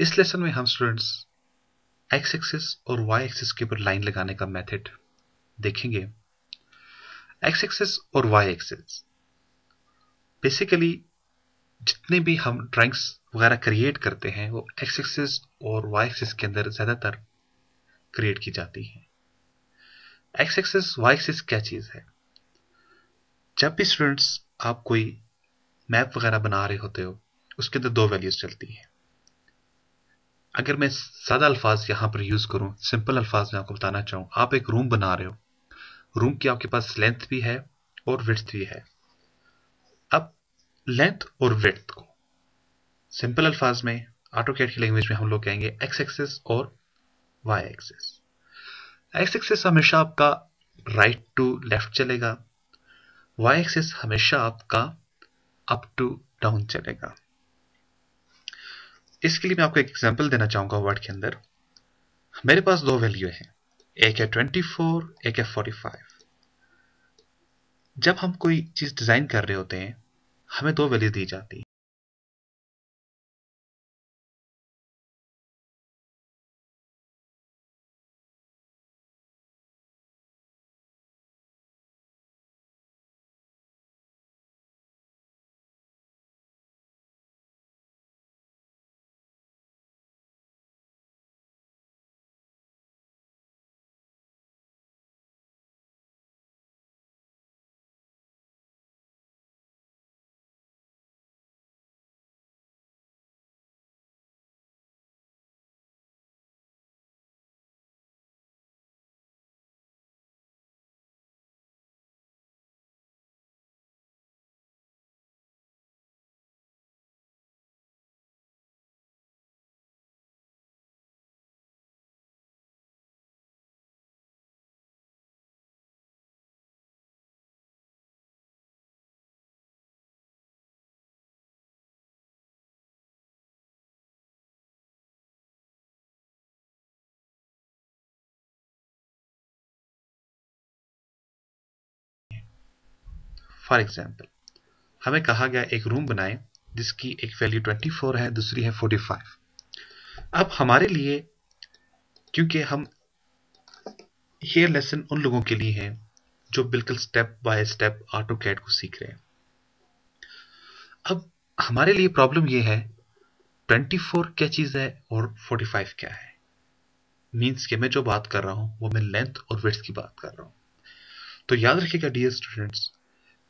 इस लेसन में हम स्टूडेंट्स एक्स एक्सिस और वाई एक्सिस के ऊपर लाइन लगाने का मेथड देखेंगे एक्स एक्सिस और वाई एक्सिस बेसिकली जितने भी हम ड्राइंग्स वगैरह क्रिएट करते हैं वो एक्स एक्सिस और वाई एक्सिस के अंदर ज़्यादातर क्रिएट की जाती है एक्स एक्सिस वाई एक्सिस क्या चीज़ है जब भी स्टूडेंट्स आप कोई मैप वगैरह बना रहे होते हो उसके अंदर दो वैल्यूज चलती हैं अगर मैं सादा अल्फाज यहाँ पर यूज़ करूँ सिंपल अल्फाज में आपको बताना चाहूँ आप एक रूम बना रहे हो रूम की आपके पास लेंथ भी है और विथ भी है अब लेंथ और विथ को सिंपल अल्फाज में ऑटो कैट की लैंग्वेज में हम लोग कहेंगे एक्स एक्सेस और वाई एक्सेस एक्स एक्सेस हमेशा आपका राइट टू लेफ्ट चलेगा वाई एक्सेस हमेशा आपका अप टू डाउन चलेगा इसके लिए मैं आपको एक एग्जाम्पल देना चाहूंगा वर्ड के अंदर मेरे पास दो वैल्यू हैं एक है ट्वेंटी फोर एक है फोर्टी फाइव जब हम कोई चीज़ डिज़ाइन कर रहे होते हैं हमें दो वैल्यू दी जाती है फॉर एग्जाम्पल हमें कहा गया एक रूम बनाए जिसकी एक वैल्यू 24 है दूसरी है 45 अब हमारे लिए क्योंकि हम ये लेसन उन लोगों के लिए है जो बिल्कुल step by step AutoCAD को सीख रहे हैं अब हमारे लिए प्रॉब्लम ये है 24 क्या चीज़ है और 45 क्या है मीन्स के मैं जो बात कर रहा हूं वो मैं लेंथ और विड्थ की बात कर रहा हूं तो याद रखिएगा डियर स्टूडेंट्स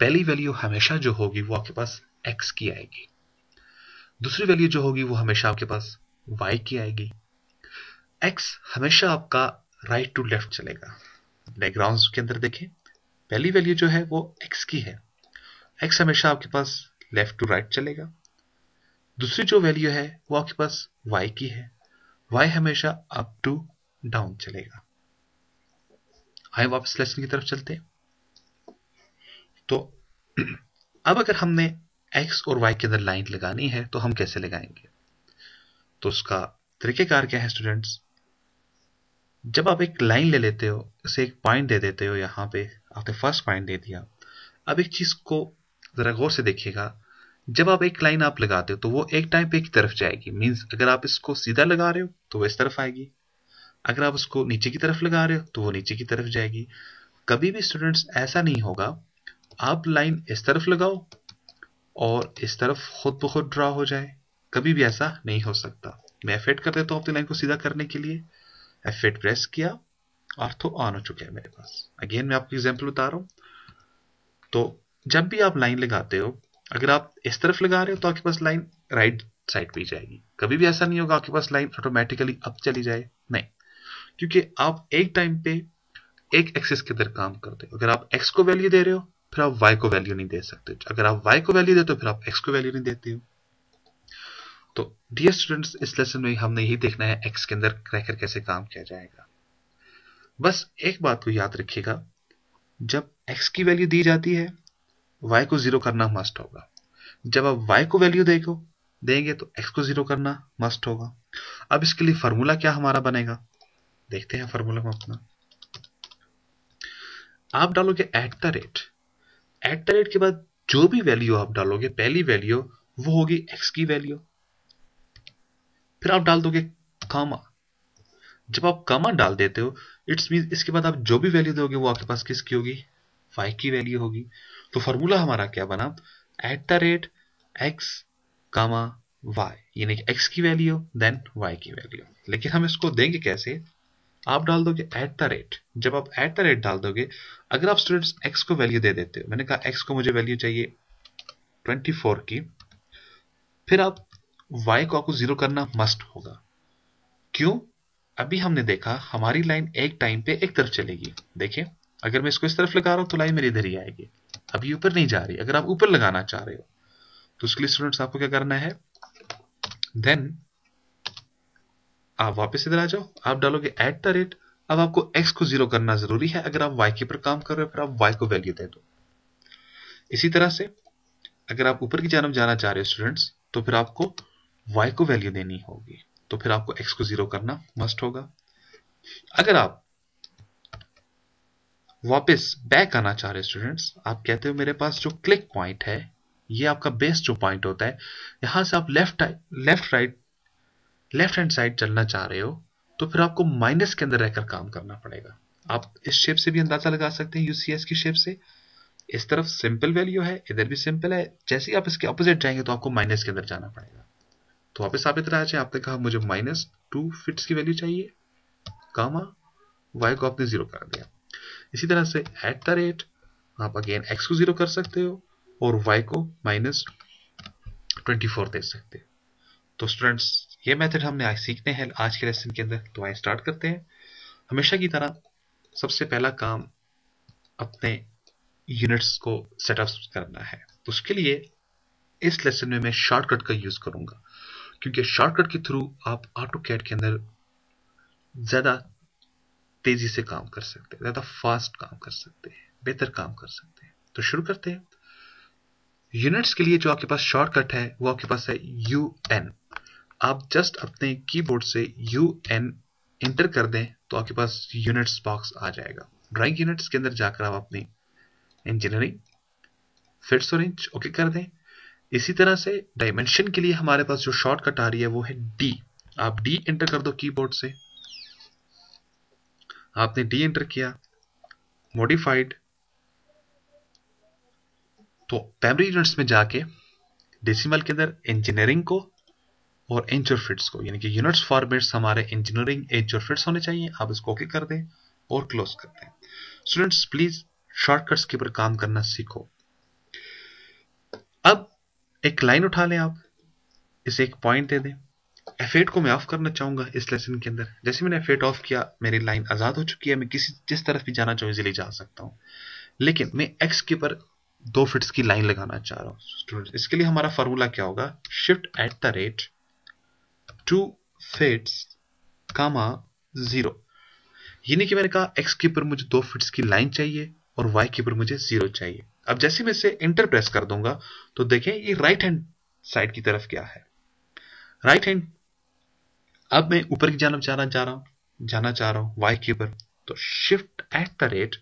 पहली वैल्यू हमेशा जो होगी वो आपके पास एक्स की आएगी दूसरी वैल्यू जो होगी वो हमेशा आपके पास वाई की आएगी एक्स हमेशा आपका राइट टू लेफ्ट चलेगा डायग्राम्स के अंदर देखें पहली वैल्यू जो है वो एक्स की है एक्स हमेशा आपके पास लेफ्ट टू राइट चलेगा दूसरी जो वैल्यू है वो आपके पास वाई की है वाई हमेशा अप टू डाउन चलेगा आए वापस लेसन की तरफ चलते हैं तो अब अगर हमने एक्स और वाई के अंदर लाइन लगानी है तो हम कैसे लगाएंगे तो उसका तरीकेकार क्या है स्टूडेंट्स जब आप एक लाइन ले लेते हो उसे एक पॉइंट दे देते हो यहाँ पे आपने फर्स्ट पॉइंट दे दिया अब एक चीज को जरा गौर से देखिएगा जब आप एक लाइन आप लगाते हो तो वो एक टाइम पे एक तरफ जाएगी मीन्स अगर आप इसको सीधा लगा रहे हो तो वो इस तरफ आएगी अगर आप उसको नीचे की तरफ लगा रहे हो तो वो नीचे की तरफ जाएगी कभी भी स्टूडेंट्स ऐसा नहीं होगा आप लाइन इस तरफ लगाओ और इस तरफ खुद ब खुद ड्रा हो जाए कभी भी ऐसा नहीं हो सकता मैं एफेट कर देता हूँ अपनी लाइन को सीधा करने के लिए एफेट प्रेस किया और तो ऑन हो चुका है मेरे पास अगेन मैं आपको एग्जाम्पल बता रहा हूँ तो जब भी आप लाइन लगाते हो अगर आप इस तरफ लगा रहे हो तो आपके पास लाइन राइट साइड पे जाएगी कभी भी ऐसा नहीं होगा आपके पास लाइन ऑटोमेटिकली अप चली जाए नहीं क्योंकि आप एक टाइम पे एक एक्सिस के अंदर काम करते हो अगर आप एक्स को वैल्यू दे रहे हो फिर आप वाई को वैल्यू नहीं दे सकते अगर आप वाई को वैल्यू देते हो फिर आप एक्स को वैल्यू नहीं देते हो तो डियर स्टूडेंट्स इस लेसन में हमने यही देखना है एक्स के अंदर क्रैकर कैसे काम किया जाएगा बस एक बात को याद रखिएगा जब एक्स की वैल्यू दी जाती है वाई को जीरो करना मस्ट होगा जब आप वाई को वैल्यू देखो देंगे तो एक्स को जीरो करना मस्ट होगा अब इसके लिए फॉर्मूला क्या हमारा बनेगा देखते हैं फॉर्मूला में अपना आप डालोगे at the rate at the rate के बाद जो भी वैल्यू आप डालोगे पहली वैल्यू वो होगी एक्स की वैल्यू फिर आप डाल दोगे कामा जब आप कामा डाल देते हो इट्स मीन इसके बाद आप जो भी वैल्यू दोगे वो आपके पास किसकी होगी वाई की वैल्यू होगी तो फॉर्मूला हमारा क्या बना at the rate X comma Y यानी कि एक्स की वैल्यू देन वाई की वैल्यू लेकिन हम इसको देंगे कैसे आप डाल दोगे एट द रेट जब आप एट द रेट डाल दोगे अगर आप स्टूडेंट्स एक्स को वैल्यू दे देते हो मैंने कहा एक्स को मुझे वैल्यू चाहिए 24 की फिर आप वाई को आपको जीरो करना मस्ट होगा क्यों अभी हमने देखा हमारी लाइन एक टाइम पे एक तरफ चलेगी देखिए अगर मैं इसको इस तरफ लगा रहा हूं तो लाइन मेरी इधर ही आएगी अभी ऊपर नहीं जा रही अगर आप ऊपर लगाना चाह रहे हो तो उसके लिए स्टूडेंट्स आपको क्या करना है देन आप वापस इधर आ जाओ आप डालोगे एट द रेट अब आपको एक्स को जीरो करना जरूरी है अगर आप वाई के ऊपर काम कर रहे हो फिर आप वाई को वैल्यू दे दो इसी तरह से अगर आप ऊपर की जानव जाना चाह रहे हो स्टूडेंट्स तो फिर आपको वाई को वैल्यू देनी होगी तो फिर आपको एक्स को जीरो करना मस्ट होगा अगर आप वापस बैक आना चाह रहे स्टूडेंट्स आप कहते हो मेरे पास जो क्लिक पॉइंट है ये आपका बेस्ट जो पॉइंट होता है यहां से आप left left right left hand side चलना चाह रहे हो तो फिर आपको माइनस के अंदर रहकर काम करना पड़ेगा आप इस शेप से भी अंदाजा लगा सकते हैं यूसीएस की शेप से इस तरफ सिंपल वैल्यू है इधर भी सिंपल है जैसे ही आप इसके अपोजिट जाएंगे तो आपको माइनस के अंदर जाना पड़ेगा तो वापस साबित रहा चाहिए आपने कहा मुझे माइनस टू फिट्स की वैल्यू चाहिए कामा वाई को आपने जीरो कर दिया इसी तरह से एट द रेट आप अगेन एक्स को जीरो कर सकते हो और वाई को माइनस ट्वेंटी फोर दे सकते हो तो स्टूडेंट्स ये मेथड हमने आज सीखने हैं आज के लेसन के अंदर तो आए स्टार्ट करते हैं हमेशा की तरह सबसे पहला काम अपने यूनिट्स को सेटअप करना है तो उसके लिए इस लेसन में मैं शॉर्टकट का यूज़ करूंगा क्योंकि शॉर्टकट के थ्रू आप ऑटो कैट के अंदर ज़्यादा तेज़ी से काम कर सकते हैं ज़्यादा फास्ट काम कर सकते हैं बेहतर काम कर सकते हैं तो शुरू करते हैं यूनिट्स के लिए जो आपके पास शॉर्टकट है वो आपके पास है यू एन आप जस्ट अपने कीबोर्ड से यू एन इंटर कर दें तो आपके पास यूनिट्स बॉक्स आ जाएगा ड्राइंग यूनिट्स के अंदर जाकर आप अपनी इंजीनियरिंग फिट्स और इंच ओके कर दें इसी तरह से डायमेंशन के लिए हमारे पास जो शॉर्टकट आ रही है वो है डी आप डी एंटर कर दो कीबोर्ड से आपने डी एंटर किया मॉडिफाइड तो प्राइमरी यूनिट्स में जाके डेसिमल के अंदर इंजीनियरिंग को और एंचरफिट्स को यानी कि यूनिट्स फॉर्मेट्स हमारे इंजीनियरिंग एंचरफिट्स होने चाहिए आप इसको ओके कर दें और क्लोज कर दें स्टूडेंट्स प्लीज शॉर्टकट्स के ऊपर काम करना सीखो अब एक लाइन उठा लें आप इसे एक पॉइंट दे दें एफ को मैं ऑफ करना चाहूंगा इस लेसन के अंदर जैसे मैंने एफ ऑफ किया मेरी लाइन आजाद हो चुकी है मैं किसी जिस तरफ भी जाना चाहूँ इजिली जा सकता हूँ लेकिन मैं एक्स के ऊपर दो फिट्स की लाइन लगाना चाह रहा हूँ स्टूडेंट्स इसके लिए हमारा फार्मूला क्या होगा shift at the rate two feet comma zero यानी कि मैंने कहा एक्स के ऊपर मुझे दो फिट्स की लाइन चाहिए और वाई के ऊपर मुझे ज़ीरो चाहिए अब जैसे मैं इसे इंटर प्रेस कर दूंगा तो देखें ये राइट हैंड साइड की तरफ क्या है राइट हैंड अब मैं ऊपर की जानव जाना चाह रहा हूं जाना चाह रहा हूं वाई के ऊपर तो शिफ्ट एट द रेट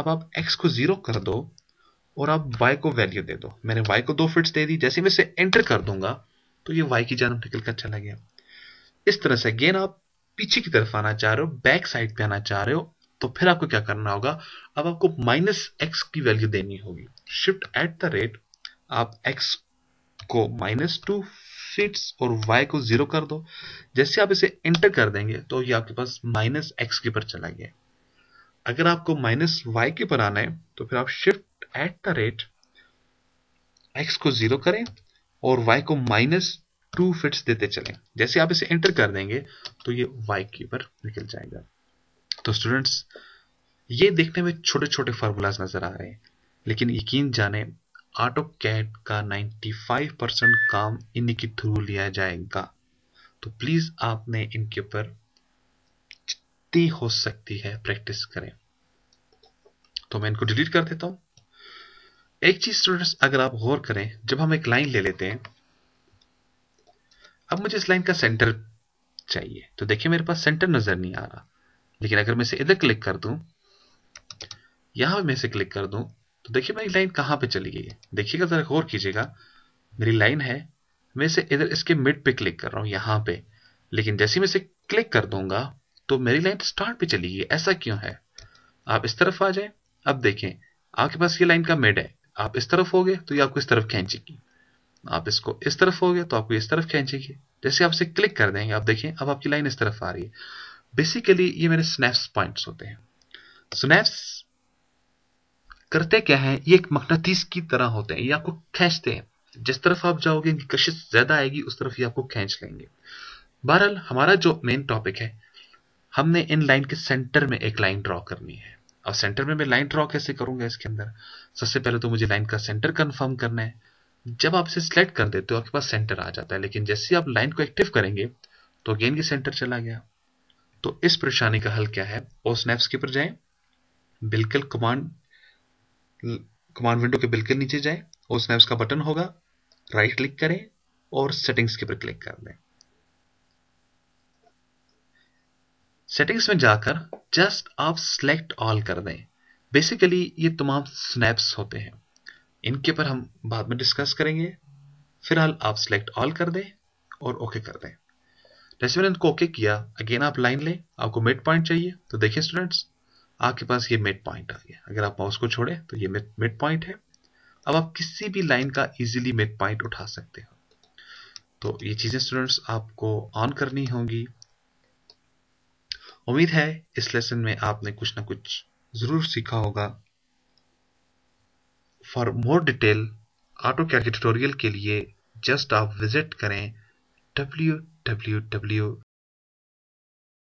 अब आप एक्स को जीरो कर दो और आप वाई को वैल्यू दे दो मैंने वाई को दो फिट्स दे दी जैसे मैं इसे एंटर कर दूंगा तो ये वाई की जानब निकल कर चला गया इस तरह से अगेन आप पीछे की तरफ आना चाह रहे हो बैक साइड पे आना चाह रहे हो तो फिर आपको क्या करना होगा अब आपको माइनस एक्स की वैल्यू देनी होगी शिफ्ट एट द रेट आप एक्स को माइनस टू फिट्स और वाई को जीरो कर दो जैसे आप इसे एंटर कर देंगे तो ये आपके पास माइनस एक्स के पर चला गया अगर आपको माइनस वाई के पर आना है तो फिर आप shift at the rate X को जीरो करें और y को माइनस टू फिट्स देते चलें जैसे आप इसे एंटर कर देंगे तो ये y के ऊपर निकल जाएगा तो स्टूडेंट्स ये देखने में छोटे छोटे फार्मूलाज नजर आ रहे हैं लेकिन यकीन जाने ऑटो कैट का 95 परसेंट काम इन्हीं के थ्रू लिया जाएगा तो प्लीज आपने इनके ऊपर जितनी हो सकती है प्रैक्टिस करें तो मैं इनको डिलीट कर देता हूं एक चीज स्टूडेंट्स अगर आप गौर करें जब हम एक लाइन ले लेते हैं अब मुझे इस लाइन का सेंटर चाहिए तो देखिए मेरे पास सेंटर नजर नहीं आ रहा लेकिन अगर मैं इसे इधर क्लिक कर दूं यहां मैं इसे क्लिक कर दूं तो देखिए मेरी लाइन कहां पे चली गई है देखिएगा जरा गौर कीजिएगा मेरी लाइन है मैं इसे इधर इसके मिड पे क्लिक कर रहा हूं यहां पे लेकिन जैसे मैं इसे क्लिक कर दूंगा तो मेरी लाइन स्टार्ट पे चली गई ऐसा क्यों है आप इस तरफ आ जाए अब देखें आपके पास ये लाइन का मिड है आप इस तरफ हो गए तो ये आपको इस तरफ खींचेगी आप इसको इस तरफ हो गए तो आपको इस तरफ खींचेगी जैसे आप इसे क्लिक कर देंगे आप देखें अब आपकी लाइन इस तरफ आ रही है बेसिकली ये मेरे स्नैप्स पॉइंट्स होते हैं स्नैप्स करते क्या है ये एक मकनातीस की तरह होते हैं ये आपको खींचते हैं जिस तरफ आप जाओगे इनकी कशिश ज्यादा आएगी उस तरफ ये आपको खींच लेंगे बहरहाल हमारा जो मेन टॉपिक है हमने इन लाइन के सेंटर में एक लाइन ड्रॉ करनी है अब सेंटर में मैं लाइन ड्रॉ कैसे करूंगा इसके अंदर सबसे पहले तो मुझे लाइन का सेंटर कंफर्म करना है जब आप इसे सिलेक्ट कर देते हो आपके पास सेंटर आ जाता है लेकिन जैसे आप लाइन को एक्टिव करेंगे तो अगेन ये सेंटर चला गया तो इस परेशानी का हल क्या है और स्नैप्स के ऊपर जाए बिल्कुल कमांड कमांड विंडो के बिल्कुल नीचे जाए और स्नैप्स का बटन होगा राइट क्लिक करें और सेटिंग्स के पर क्लिक कर दें सेटिंग्स में जाकर जस्ट आप सिलेक्ट ऑल कर दें बेसिकली ये तमाम स्नैप्स होते हैं इनके पर हम बाद में डिस्कस करेंगे फिलहाल आप सिलेक्ट ऑल कर दें और ओके okay कर दें जैसे मैंने इनको ओके किया अगेन आप लाइन लें आपको मिड पॉइंट चाहिए तो देखिए स्टूडेंट्स आपके पास ये मिड पॉइंट आ गया अगर आप माउस को छोड़ें तो ये मिड पॉइंट है अब आप किसी भी लाइन का इजीली मिड पॉइंट उठा सकते हो तो ये चीज़ें स्टूडेंट्स आपको ऑन करनी होंगी उम्मीद है इस लेसन में आपने कुछ ना कुछ ज़रूर सीखा होगा फॉर मोर डिटेल ऑटो कैलकुलेटोरियल के ट्यूटोरियल के लिए जस्ट आप विजिट करें डब्ल्यू डब्ल्यू डब्ल्यू